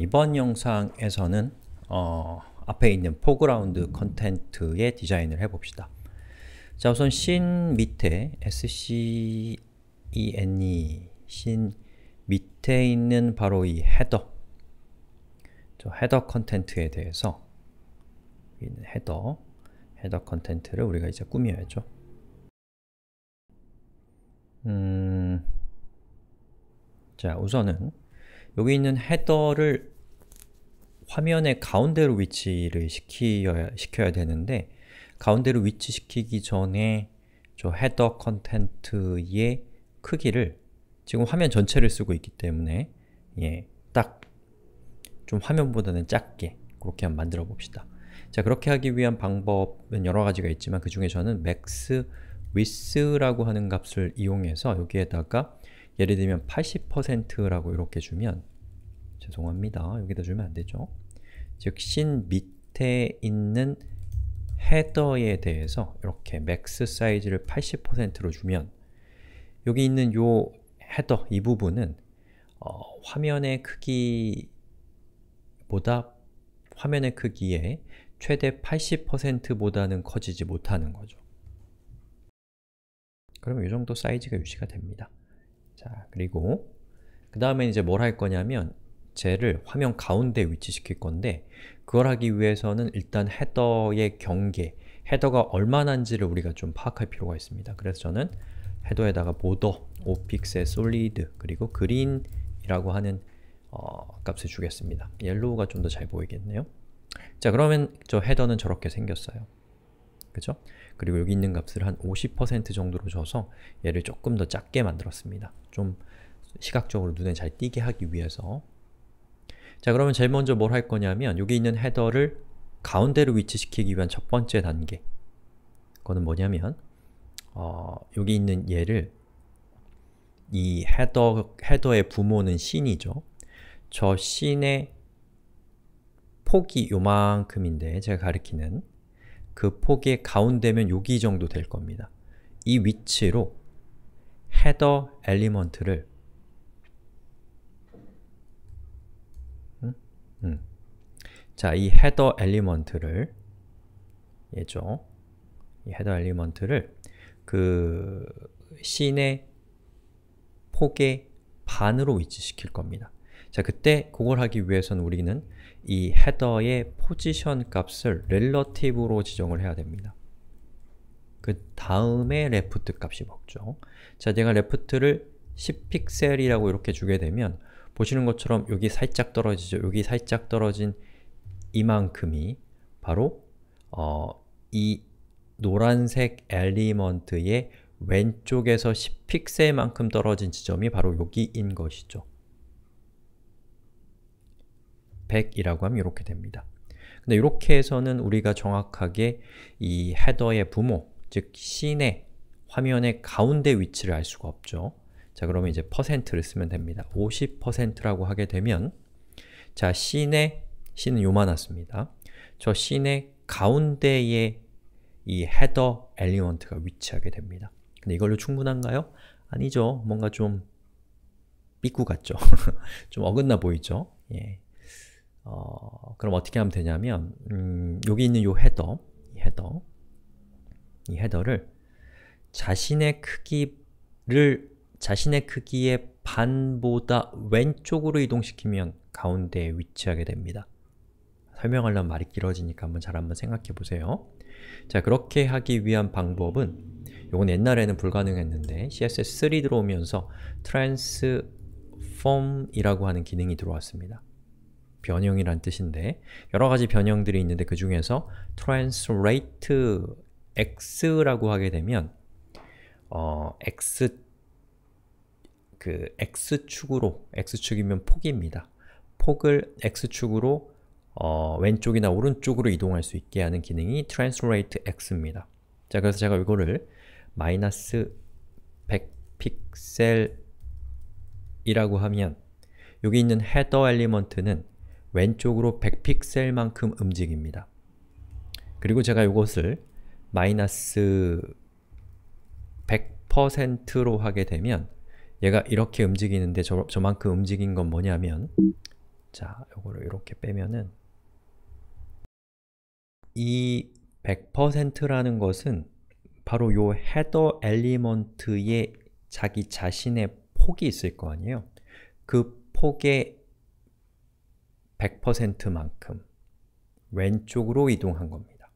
이번 영상에서는 어, 앞에 있는 포그라운드 컨텐트의 디자인을 해봅시다. 자 우선 신 밑에 SCENE e, 신 밑에 있는 바로 이 헤더 저 헤더 컨텐트에 대해서 있는 헤더 헤더 컨텐트를 우리가 이제 꾸며야죠. 음, 자 우선은 여기 있는 헤더를 화면의 가운데로 위치를 시켜야, 시켜야 되는데 가운데로 위치시키기 전에 저 헤더 컨텐트의 크기를 지금 화면 전체를 쓰고 있기 때문에 예, 딱 좀 화면보다는 작게 그렇게 한번 만들어 봅시다. 자, 그렇게 하기 위한 방법은 여러 가지가 있지만 그 중에 저는 max width라고 하는 값을 이용해서 여기에다가 예를 들면 80%라고 이렇게 주면 죄송합니다. 여기다 주면 안 되죠. 즉, 신 밑에 있는 헤더에 대해서 이렇게 맥스 사이즈를 80%로 주면 여기 있는 요 헤더 이 부분은 어, 화면의 크기보다 화면의 크기에 최대 80%보다는 커지지 못하는 거죠. 그럼 이 정도 사이즈가 유지가 됩니다. 자, 그리고 그 다음에 이제 뭘 할 거냐면 쟤를 화면 가운데 위치시킬 건데 그걸 하기 위해서는 일단 헤더의 경계, 헤더가 얼마나인지를 우리가 좀 파악할 필요가 있습니다. 그래서 저는 헤더에다가 border, opix의 solid, 그리고 green이라고 하는 어, 값을 주겠습니다. 옐로우가 좀 더 잘 보이겠네요. 자 그러면 저 헤더는 저렇게 생겼어요. 그죠? 그리고 여기 있는 값을 한 50% 정도로 줘서 얘를 조금 더 작게 만들었습니다. 좀 시각적으로 눈에 잘 띄게 하기 위해서 자 그러면 제일 먼저 뭘 할 거냐면 여기 있는 헤더를 가운데로 위치시키기 위한 첫 번째 단계 그거는 뭐냐면 어, 여기 있는 얘를 이 헤더, 헤더의 부모는 씬이죠. 저 씬의 폭이 요만큼인데 제가 가리키는 그폭의 가운데면 여기 정도 될 겁니다. 이 위치로 헤더 엘리먼트를 음? 음. 자, 이 헤더 엘리먼트를 얘죠. 이 헤더 엘리먼트를 그 씬의 폭의 반으로 위치시킬 겁니다. 자, 그때 그걸 하기 위해서는 우리는 이 헤더의 포지션 값을 r e l a t i v e 로 지정을 해야 됩니다. 그 다음에 left 값이 먹죠. 자, 내가 l e f t 를 10픽셀이라고 이렇게 주게 되면 보시는 것처럼 여기 살짝 떨어지죠. 여기 살짝 떨어진 이만큼이 바로 어, 이 노란색 엘리먼트의 왼쪽에서 10픽셀만큼 떨어진 지점이 바로 여기인 것이죠. 100이라고 하면 이렇게 됩니다. 근데 이렇게 해서는 우리가 정확하게 이 헤더의 부모, 즉 씬의 화면의 가운데 위치를 알 수가 없죠. 자, 그러면 이제 퍼센트를 쓰면 됩니다. 50%라고 하게 되면 자, 씬의 씬은 요만했습니다. 저 씬의 가운데에 이 헤더 엘리먼트가 위치하게 됩니다. 근데 이걸로 충분한가요? 아니죠. 뭔가 좀 삐꾸 같죠? 좀 어긋나 보이죠? 예. 어, 그럼 어떻게 하면 되냐면 음, 여기 있는 요 헤더, 이 헤더, 이 헤더를 자신의 크기를 자신의 크기의 반보다 왼쪽으로 이동시키면 가운데에 위치하게 됩니다. 설명하려면 말이 길어지니까 한번 잘 한번 생각해 보세요. 자, 그렇게 하기 위한 방법은 요건 옛날에는 불가능했는데 CSS3 들어오면서 transform이라고 하는 기능이 들어왔습니다. 변형이란 뜻인데 여러 가지 변형들이 있는데 그 중에서 translate x라고 하게 되면 어, x 그 x축으로 x축이면 폭입니다. 폭을 x축으로 어, 왼쪽이나 오른쪽으로 이동할 수 있게 하는 기능이 translate x입니다. 자, 그래서 제가 이거를 마이너스 100 픽셀이라고 하면 여기 있는 헤더 엘리먼트는 왼쪽으로 100픽셀만큼 움직입니다. 그리고 제가 이것을 마이너스 100%로 하게 되면 얘가 이렇게 움직이는데 저, 저만큼 움직인 건 뭐냐면 자, 요거를 이렇게 빼면은 이 100%라는 것은 바로 요 헤더 엘리먼트의 자기 자신의 폭이 있을 거 아니에요? 그 폭의 100%만큼 왼쪽으로 이동한 겁니다.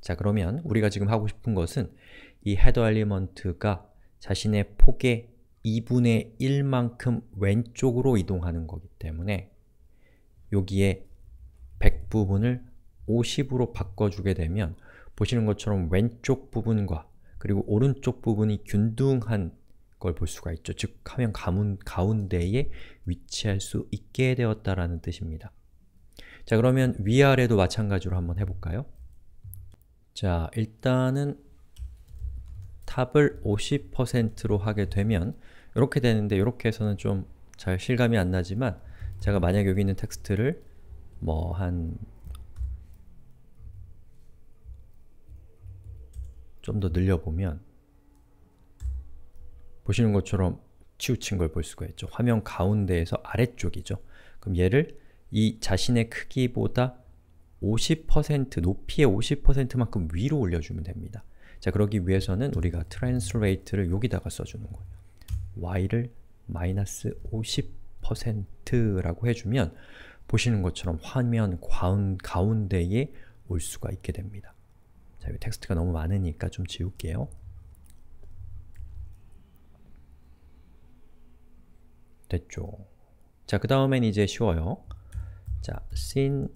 자 그러면 우리가 지금 하고 싶은 것은 이 헤더 엘리먼트가 자신의 폭의 2분의 1만큼 왼쪽으로 이동하는 거기 때문에 여기에 100 부분을 50으로 바꿔주게 되면 보시는 것처럼 왼쪽 부분과 그리고 오른쪽 부분이 균등한 걸볼 수가 있죠. 즉, 화면 가문, 가운데에 위치할 수 있게 되었다라는 뜻입니다. 자, 그러면 위아래도 마찬가지로 한번 해볼까요? 자, 일단은 탑을 50%로 하게 되면 이렇게 되는데 이렇게 해서는 좀 잘 실감이 안 나지만 제가 만약 여기 있는 텍스트를 뭐 한 좀 더 늘려보면 보시는 것처럼 치우친 걸 볼 수가 있죠. 화면 가운데에서 아래쪽이죠. 그럼 얘를 이 자신의 크기보다 50% 높이의 50%만큼 위로 올려주면 됩니다. 자, 그러기 위해서는 우리가 translate를 여기다가 써주는 거예요. y를 마이너스 50%라고 해주면 보시는 것처럼 화면 가운, 가운데에 올 수가 있게 됩니다. 자, 이 텍스트가 너무 많으니까 좀 지울게요. 됐죠. 자, 그 다음엔 이제 쉬워요. 자, sin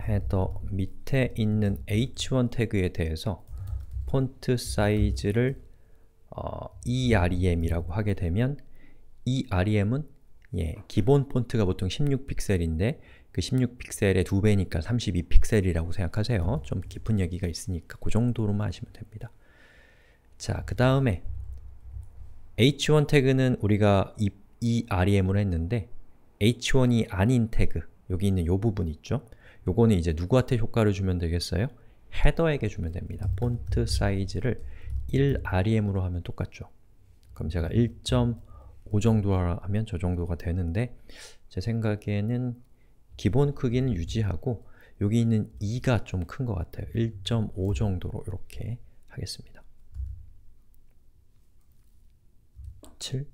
헤더 밑에 있는 h1 태그에 대해서 폰트 사이즈를 어, EREM이라고 하게 되면 EREM은 예, 기본 폰트가 보통 16픽셀인데 그 16픽셀의 두배니까 32픽셀이라고 생각하세요. 좀 깊은 얘기가 있으니까 그 정도로만 하시면 됩니다. 자, 그 다음에 h1 태그는 우리가 이, 이 REM으로 했는데 h1이 아닌 태그, 여기 있는 요 부분 있죠? 요거는 이제 누구한테 효과를 주면 되겠어요? 헤더에게 주면 됩니다. 폰트 사이즈를 1REM으로 하면 똑같죠. 그럼 제가 1.5 정도 하면 저 정도가 되는데 제 생각에는 기본 크기는 유지하고 여기 있는 2가 좀 큰 것 같아요. 1.5 정도로 이렇게 하겠습니다. 7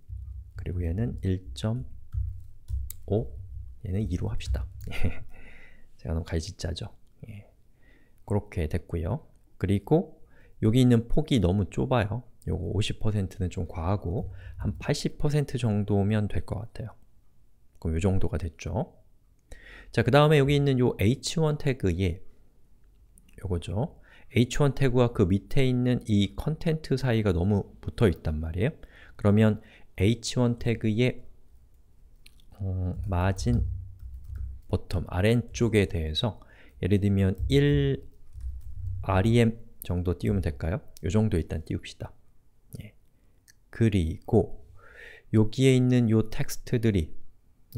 그리고 얘는 1.5 얘는 2로 합시다. 예. 제가 너무 갈짓자죠. 예. 그렇게 됐고요. 그리고 여기 있는 폭이 너무 좁아요. 요거 50%는 좀 과하고 한 80% 정도면 될 것 같아요. 그럼 요 정도가 됐죠. 자, 그 다음에 여기 있는 요 h1 태그에 요거죠. h1 태그와 그 밑에 있는 이 컨텐트 사이가 너무 붙어 있단 말이에요. 그러면 h1 태그의 어, 마진 버텀 아래쪽에 대해서 예를 들면 1 rem 정도 띄우면 될까요? 이 정도 일단 띄웁시다. 예. 그리고 여기에 있는 요 텍스트들이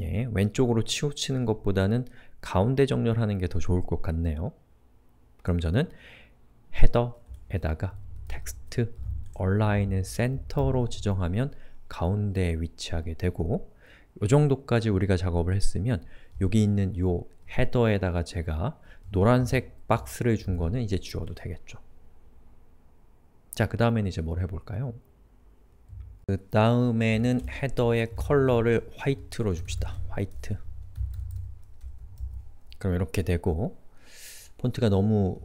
예, 왼쪽으로 치우치는 것보다는 가운데 정렬하는 게 더 좋을 것 같네요. 그럼 저는 헤더에다가 텍스트 a 얼라인을 센터로 지정하면 가운데에 위치하게 되고 이 정도까지 우리가 작업을 했으면 여기 있는 이 헤더에다가 제가 노란색 박스를 준 거는 이제 지워도 되겠죠. 자, 그 다음에는 이제 뭘 해볼까요? 그 다음에는 헤더의 컬러를 화이트로 줍시다. 화이트 그럼 이렇게 되고 폰트가 너무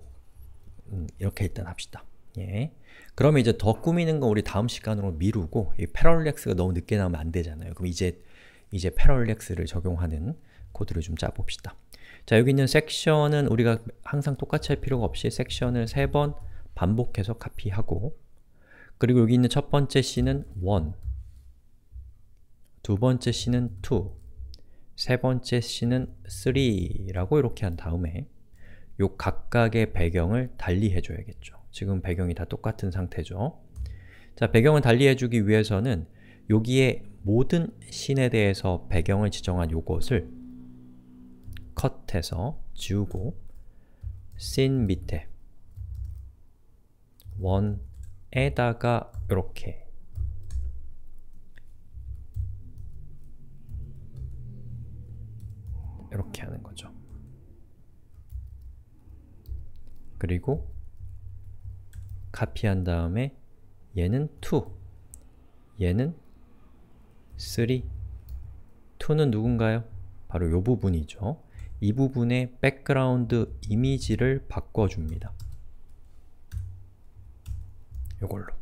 음, 이렇게 일단 합시다. 예. 그러면 이제 더 꾸미는 건 우리 다음 시간으로 미루고 이 패럴렉스가 너무 늦게 나오면 안 되잖아요. 그럼 이제 이제 패럴렉스를 적용하는 코드를 좀 짜봅시다. 자, 여기 있는 섹션은 우리가 항상 똑같이 할 필요가 없이 섹션을 세 번 반복해서 카피하고 그리고 여기 있는 첫 번째 c는 1, 두 번째 c는 2, 세 번째 c는 3라고 이렇게 한 다음에 요 각각의 배경을 달리 해줘야겠죠. 지금 배경이 다 똑같은 상태죠. 자, 배경을 달리 해주기 위해서는 여기에 모든 신에 대해서 배경을 지정한 요것을 컷해서 지우고 씬 밑에 원에다가 이렇게 이렇게 하는 거죠. 그리고 카피한 다음에 얘는 2, 얘는 3, 2는 누군가요? 바로 요 부분이죠. 이 부분의 백그라운드 이미지를 바꿔줍니다. 요걸로.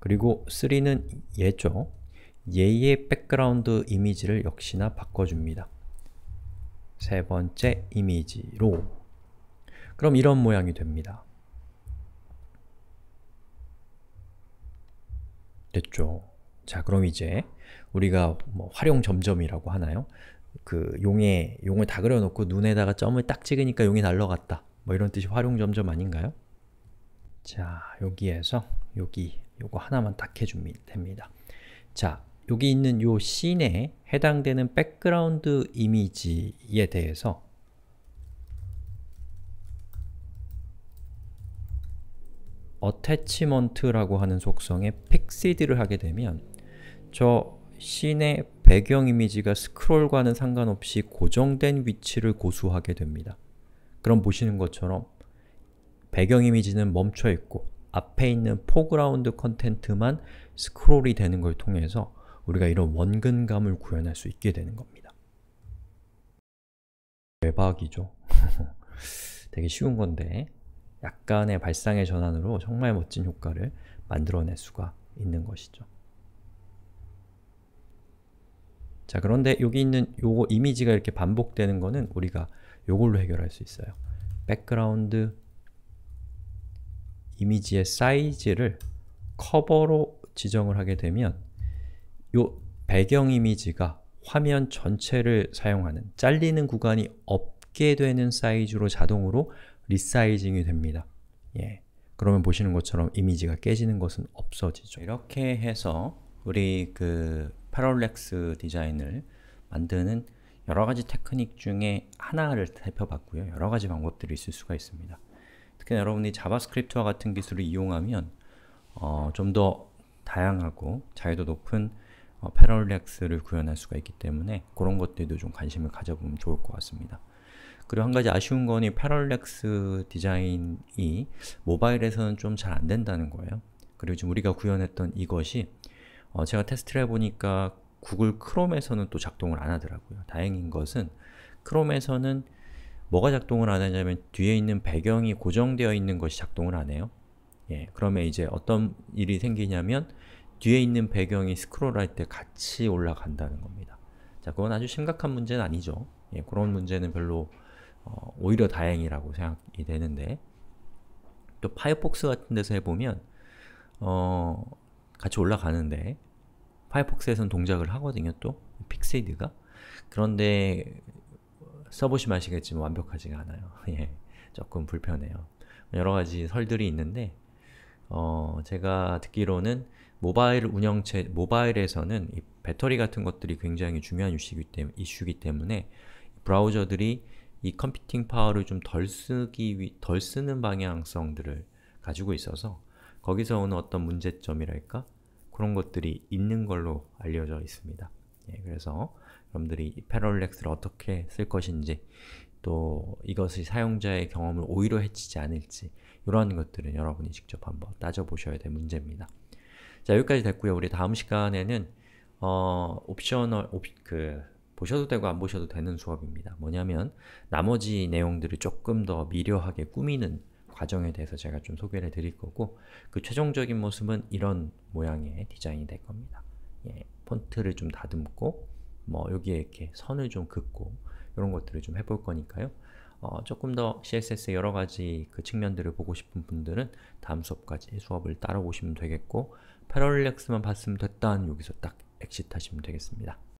그리고 3는 얘죠. 얘의 백그라운드 이미지를 역시나 바꿔줍니다. 세 번째 이미지로 그럼 이런 모양이 됩니다. 됐죠. 자, 그럼 이제 우리가 뭐 활용 점점이라고 하나요? 그 용의 용을 다 그려놓고 눈에다가 점을 딱 찍으니까 용이 날라갔다. 뭐 이런 뜻이 활용 점점 아닌가요? 자, 여기에서 여기 요거 하나만 딱 해주면 됩니다. 자, 여기 있는 요 씬에 해당되는 백그라운드 이미지에 대해서 attachment라고 하는 속성의 픽시드를 하게 되면 저 씬의 배경 이미지가 스크롤과는 상관없이 고정된 위치를 고수하게 됩니다. 그럼 보시는 것처럼 배경 이미지는 멈춰 있고 앞에 있는 포그라운드 컨텐트만 스크롤이 되는 걸 통해서 우리가 이런 원근감을 구현할 수 있게 되는 겁니다. 외박이죠. 되게 쉬운 건데 약간의 발상의 전환으로 정말 멋진 효과를 만들어낼 수가 있는 것이죠. 자 그런데 여기 있는 요거 이미지가 이렇게 반복되는 거는 우리가 요걸로 해결할 수 있어요. 백그라운드 이미지의 사이즈를 커버로 지정을 하게 되면 요 배경 이미지가 화면 전체를 사용하는 잘리는 구간이 없게 되는 사이즈로 자동으로 리사이징이 됩니다. 예. 그러면 보시는 것처럼 이미지가 깨지는 것은 없어지죠. 이렇게 해서 우리 그 패럴렉스 디자인을 만드는 여러 가지 테크닉 중에 하나를 살펴봤고요. 여러 가지 방법들이 있을 수가 있습니다. 특히 여러분이 자바스크립트와 같은 기술을 이용하면 어, 좀 더 다양하고 자유도 높은 어, 패럴렉스를 구현할 수가 있기 때문에 그런 것들도 좀 관심을 가져보면 좋을 것 같습니다. 그리고 한 가지 아쉬운 거니 패럴렉스 디자인이 모바일에서는 좀 잘 안 된다는 거예요. 그리고 지금 우리가 구현했던 이것이 어 제가 테스트를 해보니까 구글 크롬에서는 또 작동을 안 하더라고요. 다행인 것은 크롬에서는 뭐가 작동을 안 하냐면 뒤에 있는 배경이 고정되어 있는 것이 작동을 안 해요. 예, 그러면 이제 어떤 일이 생기냐면 뒤에 있는 배경이 스크롤할 때 같이 올라간다는 겁니다. 자, 그건 아주 심각한 문제는 아니죠. 예, 그런 문제는 별로 어, 오히려 다행이라고 생각이 되는데 또 파이어폭스 같은 데서 해보면 어, 같이 올라가는데 파이어폭스에선 동작을 하거든요 또 픽세이드가 그런데 써보시면 아시겠지만 완벽하지가 않아요 예, 조금 불편해요 여러가지 설들이 있는데 어, 제가 듣기로는 모바일 운영체, 모바일에서는 배터리 같은 것들이 굉장히 중요한 이슈이기, 때문에 브라우저들이 이 컴퓨팅 파워를 좀 덜 쓰기 위, 덜 쓰는 방향성들을 가지고 있어서 거기서 오는 어떤 문제점이랄까? 그런 것들이 있는 걸로 알려져 있습니다. 예, 그래서 여러분들이 패럴렉스를 어떻게 쓸 것인지 또 이것이 사용자의 경험을 오히려 해치지 않을지 이러 것들은 여러분이 직접 한번 따져보셔야 될 문제입니다. 자 여기까지 됐고요. 우리 다음 시간에는 어, 옵셔널, 옵, 그 보셔도 되고 안 보셔도 되는 수업입니다. 뭐냐면 나머지 내용들을 조금 더 미려하게 꾸미는 과정에 대해서 제가 좀 소개를 드릴 거고 그 최종적인 모습은 이런 모양의 디자인이 될 겁니다. 예, 폰트를 좀 다듬고 뭐 여기에 이렇게 선을 좀 긋고 이런 것들을 좀 해볼 거니까요. 어, 조금 더 CSS의 여러 가지 그 측면들을 보고 싶은 분들은 다음 수업까지 수업을 따라오시면 되겠고 패럴렉스만 봤으면 됐다 여기서 딱 엑시트 하시면 되겠습니다.